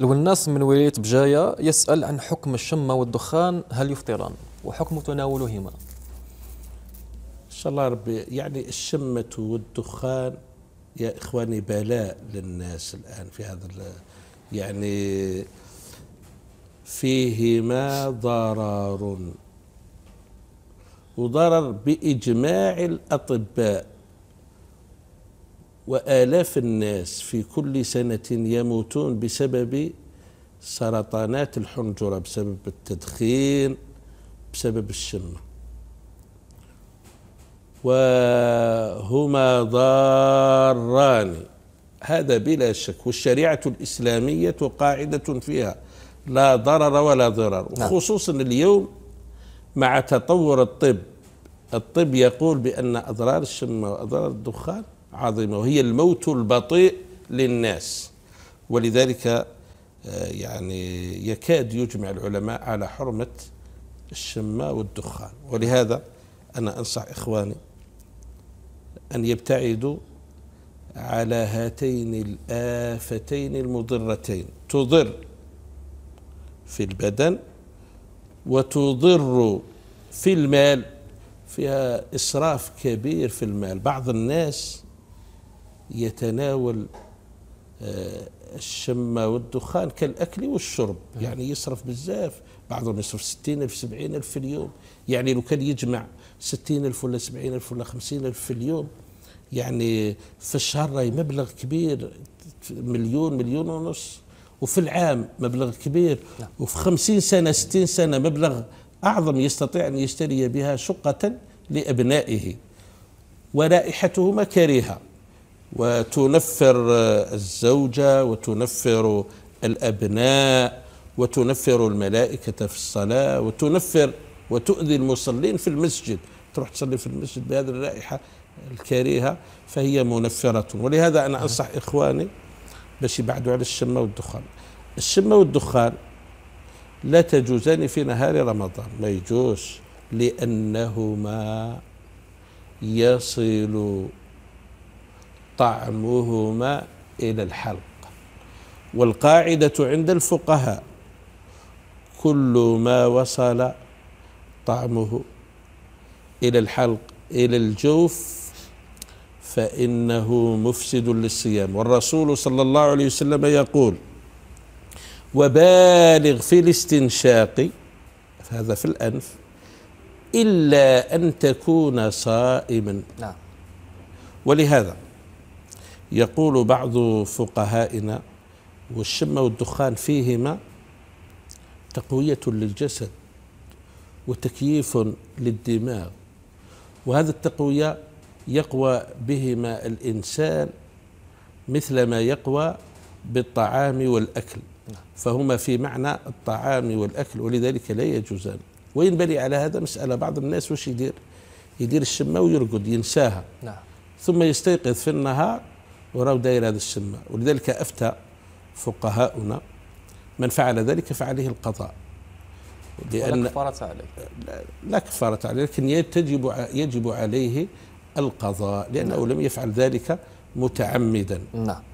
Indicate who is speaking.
Speaker 1: الناس من ولاية بجاية يسأل عن حكم الشمة والدخان هل يفطران وحكم تناولهما إن شاء الله ربي يعني الشمة والدخان يا إخواني بلاء للناس الآن في هذا يعني فيهما ضرر وضرر بإجماع الأطباء وآلاف الناس في كل سنة يموتون بسبب سرطانات الحنجرة بسبب التدخين بسبب الشمة وهما ضاران هذا بلا شك والشريعة الإسلامية قاعدة فيها لا ضرر ولا ضرر وخصوصا نعم. اليوم مع تطور الطب الطب يقول بأن أضرار الشمة وأضرار الدخان عظيمة وهي الموت البطيء للناس ولذلك آه، يعني يكاد يجمع العلماء على حرمة الشماء والدخان ولهذا أنا أنصح إخواني أن يبتعدوا على هاتين الآفتين المضرتين تضر في البدن وتضر في المال فيها إسراف كبير في المال بعض الناس يتناول آه، الشم والدخان كالأكل والشرب نعم. يعني يصرف بزاف بعضهم يصرف 60 ألف 70 ألف في اليوم يعني لو كان يجمع 60 ألف ولا 70 ألف ولا 50 ألف في اليوم يعني في الشهر راي مبلغ كبير مليون مليون ونص وفي العام مبلغ كبير نعم. وفي 50 سنة 60 سنة مبلغ أعظم يستطيع أن يشتري بها شقة لأبنائه ورائحتهما كريهة وتنفر الزوجة وتنفر الأبناء وتنفر الملائكة في الصلاة وتنفر وتؤذي المصلين في المسجد تروح تصلي في المسجد بهذه الرائحة الكريهة فهي منفرة ولهذا أنا أنصح إخواني باش يبعدوا على الشمة والدخان الشمة والدخان لا تجوزان في نهار رمضان ما يجوز لأنهما يصل طعمهما إلى الحلق والقاعدة عند الفقهاء كل ما وصل طعمه إلى الحلق إلى الجوف فإنه مفسد للصيام والرسول صلى الله عليه وسلم يقول وبالغ في الاستنشاق هذا في الأنف إلا أن تكون صائما نعم ولهذا يقول بعض فقهائنا والشم والدخان فيهما تقوية للجسد وتكييف للدماغ وهذه التقوية يقوى بهما الإنسان مثل ما يقوى بالطعام والأكل فهما في معنى الطعام والأكل ولذلك لا يجوزان وينبني على هذا مسألة بعض الناس وش يدير يدير الشمة ويرقد ينساها نعم. ثم يستيقظ في النهار وراه داير هذا الشمة ولذلك أفتى فقهاؤنا من فعل ذلك فعليه القضاء لأن لا كفارة عليه لا كفارة عليه لكن يجب يجب عليه القضاء لأنه نعم. لم يفعل ذلك متعمدا نعم